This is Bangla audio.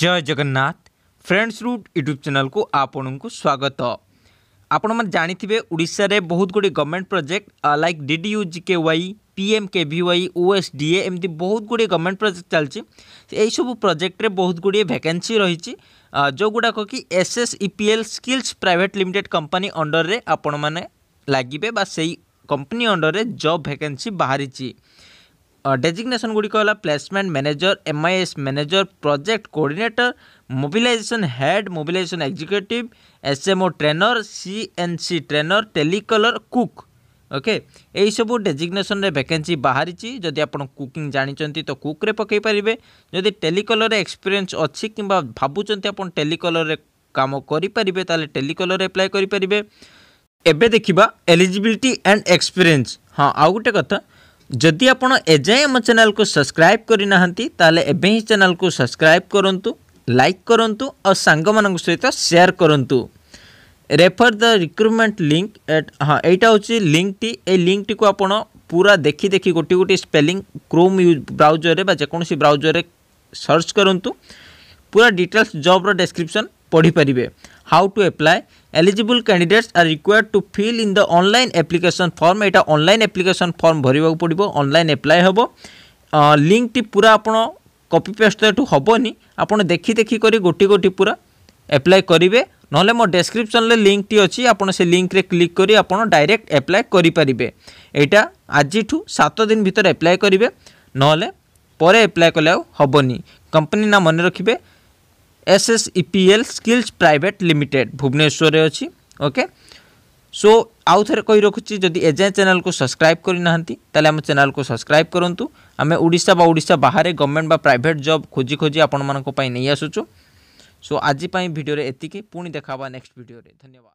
জয় জগন্নাথ ফ্রেন্ডস রুট ইউট্ୟୁବ୍ ଚ୍ୟାନେଲ୍କୁ ଆପଣଙ୍କୁ ସ୍ୱାଗତ ଆପଣମାନେ ଜାଣିଥିବେ ଓଡ଼ିଶାରେ ବହୁତ ଗୁଡ଼ିଏ government project like D D U G K Y P M K V Y O S D A ଏମିତି ବହୁତ ଗୁଡ଼ିଏ ଗଭର୍ଣ୍ଣମେଣ୍ଟ ପ୍ରୋଜେକ୍ଟ ଚାଲିଛି ଏହିସବୁ ପ୍ରୋଜେକ୍ଟରେ ବହୁତ ଗୁଡ଼ିଏ ଭ୍ୟାକେନ୍ସି ରହିଛି ଯେଉଁଗୁଡ଼ାକ କି S S E P L skills private limited company ଅଣ୍ଡରରେ ଆପଣମାନେ ଲାଗିବେ ବା ସେଇ କମ୍ପାନୀ ଅଣ୍ଡରରେ ଜବ୍ ଭ୍ୟାକେନ୍ସି ବାହାରିଛି ଡେଜିଗ୍ନେସନ୍ ଗୁଡ଼ିକ ହେଲା placement manager M I S manager project coordinator mobilization head mobilization executive S M O trainer C N C trainer telecaller cook okay ଏହିସବୁ ଡେଜିଗ୍ନେସନ୍ରେ ଭେକେନ୍ସି ବାହାରିଛି ଯଦି ଆପଣ କୁକିଂ ଜାଣିଛନ୍ତି ତ କୁକ୍ରେ ପକାଇ ପାରିବେ ଯଦି ଟେଲିକଲରରେ ଏକ୍ସପିରିଏନ୍ସ ଅଛି କିମ୍ବା ଭାବୁଛନ୍ତି ଆପଣ ଟେଲିକଲରରେ କାମ କରିପାରିବେ ତାହେଲେ ଟେଲିକଲରରେ ଆପ୍ଲାଏ କରିପାରିବେ ଏବେ ଦେଖିବା ଏଲିଜିବିଲିଟି ଆଣ୍ଡ ଏକ୍ସପିରିଏନ୍ସ ହଁ ଆଉ ଗୋଟେ କଥା ଯଦି ଆପଣ ଏଯାଏଁ ଆମ ଚ୍ୟାନେଲ୍କୁ ସବସ୍କ୍ରାଇବ୍ କରିନାହାନ୍ତି ତାହେଲେ ଏବେ ହିଁ ଚ୍ୟାନେଲ୍କୁ ସବସ୍କ୍ରାଇବ୍ କରନ୍ତୁ ଲାଇକ୍ କରନ୍ତୁ ଆଉ ସାଙ୍ଗମାନଙ୍କ ସହିତ ସେୟାର କରନ୍ତୁ ରେଫର୍ ଦ ରିକ୍ରୁଟମେଣ୍ଟ ଲିଙ୍କ୍ ହଁ ଏଇଟା ହେଉଛି ଲିଙ୍କ୍ଟି ଏଇ ଲିଙ୍କ୍ଟିକୁ ଆପଣ ପୁରା ଦେଖି ଦେଖି ଗୋଟିଏ ଗୋଟିଏ ସ୍ପେଲିଂ କ୍ରୋମ୍ ବ୍ରାଉଜରରେ ବା ଯେକୌଣସି ବ୍ରାଉଜରରେ ସର୍ଚ୍ଚ କରନ୍ତୁ ପୁରା ଡିଟେଲ୍ସ ଜବ୍ର ଡେସ୍କ୍ରିପ୍ସନ୍ পড়িপারে how to apply eligible candidates are required to fill in the online application form এটা অনলাইন আপ্লিকেসন ফর্ম ভরবাকে পড়ব অনলাইন আপ্লাই হব লিঙ্কটি পুরা আপনার কপি পেস্ট এটু হবনি আপনার দেখি দেখি করে গোটি গোটি পুরা আপ্লাই করবে নহলে মো ডেসক্রিপশনরে লিঙ্কটি অছি আপনার সে লিঙ্করে ক্লিক করে আপনার ডাইরেক্ট আপ্লাই করে পারে এইটা আজিঠু সাত দিন ভিতরে আপ্লাই করবে নহলে পরে আপ্লাই কলে হবনি কোম্পানি না মনে রাখবে S S EPL skills private limited ভুবনেশ্বরে অছি ওকে সো আউথরে কই রখুছি যদি এযায় চ্যানেলকে সবসক্রাইব করে না তাহলে আমার চ্যানেলকে সবসক্রাইব করতু আমি ওড়শা বা ওড়শা বাহারে গভর্নমেন্ট বা প্রাইভেট জব খোঁজি খোঁজি আপনার নিয়ে আসুছু সো আজিপাই ভিডিওরে এতিকি পুঁ দেখা নেক্সট ভিডিওরে ধন্যবাদ